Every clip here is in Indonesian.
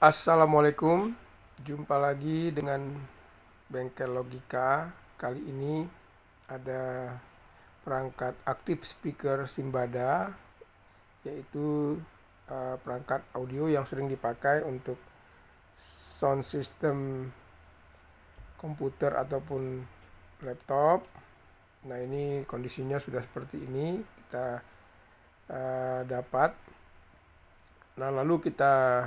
Assalamualaikum, jumpa lagi dengan Bengkel Logika. Kali ini ada perangkat aktif speaker Simbada, yaitu uh, perangkat audio yang sering dipakai untuk sound system komputer ataupun laptop. Nah, ini kondisinya sudah seperti ini, kita uh, dapat. Nah, lalu kita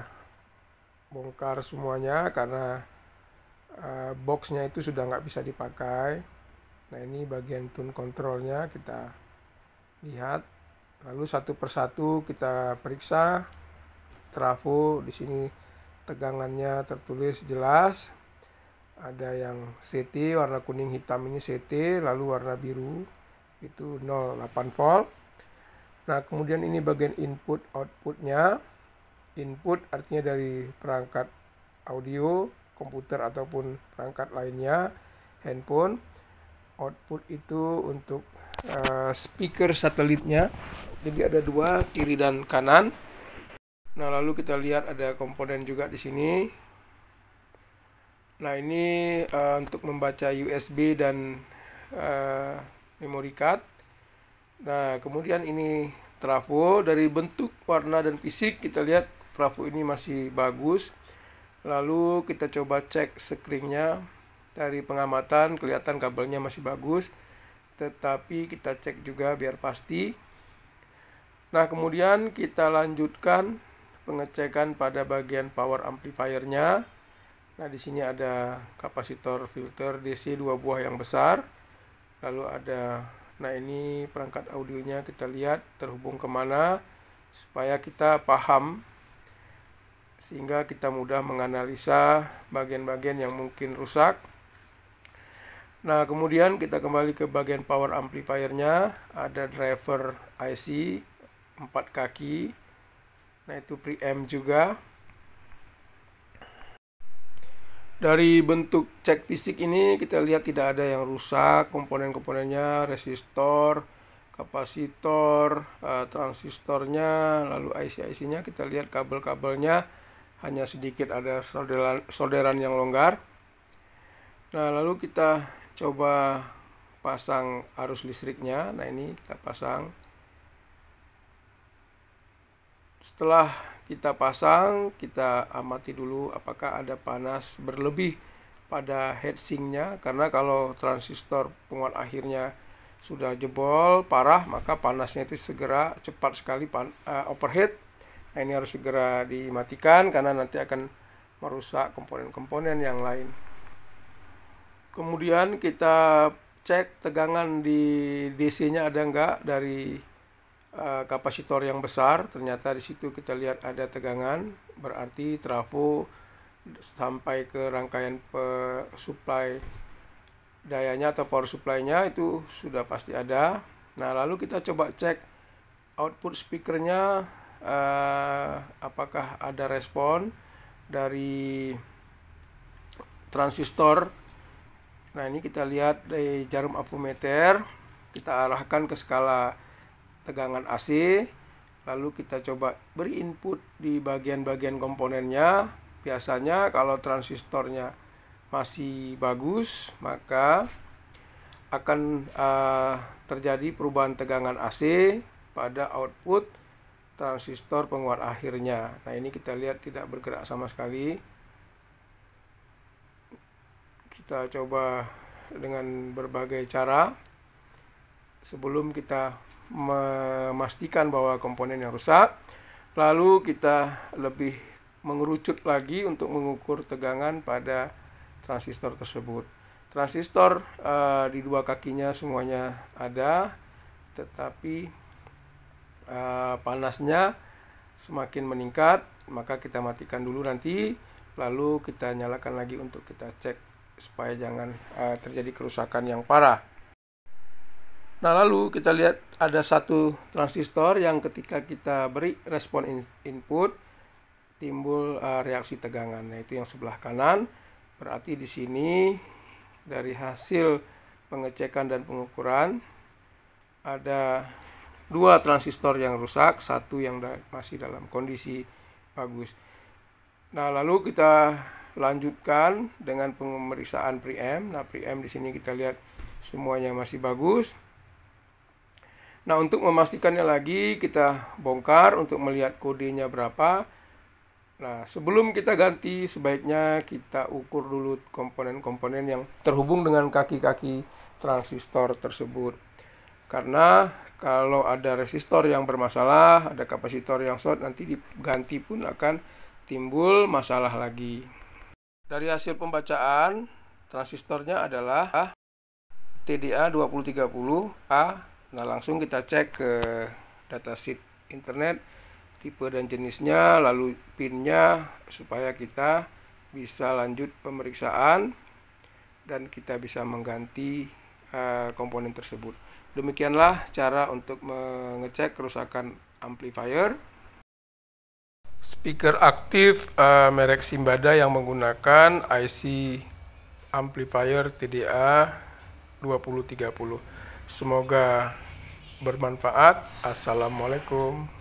bongkar semuanya karena uh, boxnya itu sudah nggak bisa dipakai nah ini bagian tune controlnya kita lihat lalu satu persatu kita periksa trafo di sini tegangannya tertulis jelas ada yang CT warna kuning hitam ini CT lalu warna biru itu 08 volt nah kemudian ini bagian input outputnya input artinya dari perangkat audio, komputer ataupun perangkat lainnya, handphone. Output itu untuk uh, speaker satelitnya. Jadi ada dua, kiri dan kanan. Nah, lalu kita lihat ada komponen juga di sini. Nah, ini uh, untuk membaca USB dan uh, eh, memory card. Nah, kemudian ini trafo dari bentuk, warna dan fisik kita lihat trafo ini masih bagus. Lalu kita coba cek screennya dari pengamatan kelihatan kabelnya masih bagus. Tetapi kita cek juga biar pasti. Nah, kemudian kita lanjutkan pengecekan pada bagian power amplifiernya. Nah, di sini ada kapasitor filter DC dua buah yang besar. Lalu ada, nah ini perangkat audionya kita lihat terhubung kemana supaya kita paham sehingga kita mudah menganalisa bagian-bagian yang mungkin rusak. Nah, kemudian kita kembali ke bagian power amplifier-nya, ada driver IC 4 kaki. Nah, itu preamp juga. Dari bentuk cek fisik ini kita lihat tidak ada yang rusak, komponen-komponennya, resistor, kapasitor, eh, transistornya, lalu IC-IC-nya kita lihat kabel-kabelnya hanya sedikit ada solderan, solderan yang longgar nah lalu kita coba pasang arus listriknya nah ini kita pasang setelah kita pasang kita amati dulu apakah ada panas berlebih pada heatsinknya karena kalau transistor penguat akhirnya sudah jebol parah maka panasnya itu segera cepat sekali pan, uh, overheat Nah, ini harus segera dimatikan karena nanti akan merusak komponen-komponen yang lain. Kemudian kita cek tegangan di DC-nya ada nggak dari uh, kapasitor yang besar. Ternyata di situ kita lihat ada tegangan, berarti trafo sampai ke rangkaian supply dayanya atau power supply-nya itu sudah pasti ada. Nah, lalu kita coba cek output speakernya uh, apakah ada respon dari transistor. Nah, ini kita lihat dari jarum avometer, kita arahkan ke skala tegangan AC, lalu kita coba beri input di bagian-bagian komponennya. Biasanya kalau transistornya masih bagus, maka akan uh, terjadi perubahan tegangan AC pada output transistor penguat akhirnya. Nah, ini kita lihat tidak bergerak sama sekali. Kita coba dengan berbagai cara sebelum kita memastikan bahwa komponen yang rusak. Lalu kita lebih mengerucut lagi untuk mengukur tegangan pada transistor tersebut. Transistor uh, di dua kakinya semuanya ada, tetapi Eh, panasnya semakin meningkat maka kita matikan dulu nanti lalu kita nyalakan lagi untuk kita cek supaya jangan uh, terjadi kerusakan yang parah nah lalu kita lihat ada satu transistor yang ketika kita beri respon in input timbul uh, reaksi tegangan yaitu nah, yang sebelah kanan berarti di sini dari hasil pengecekan dan pengukuran ada dua transistor yang rusak, satu yang da masih dalam kondisi bagus. Nah, lalu kita lanjutkan dengan pemeriksaan preamp. Nah, preamp di sini kita lihat semuanya masih bagus. Nah, untuk memastikannya lagi kita bongkar untuk melihat kodenya berapa. Nah, sebelum kita ganti sebaiknya kita ukur dulu komponen-komponen yang terhubung dengan kaki-kaki transistor tersebut. Karena kalau ada resistor yang bermasalah, ada kapasitor yang short, nanti diganti pun akan timbul masalah lagi. Dari hasil pembacaan, transistornya adalah TDA 2030A. Nah, langsung kita cek ke datasheet internet, tipe dan jenisnya, lalu pinnya, supaya kita bisa lanjut pemeriksaan dan kita bisa mengganti Eh, komponen tersebut. Demikianlah cara untuk mengecek kerusakan amplifier. Speaker aktif uh, merek Simbada yang menggunakan IC amplifier TDA 2030. Semoga bermanfaat. Assalamualaikum.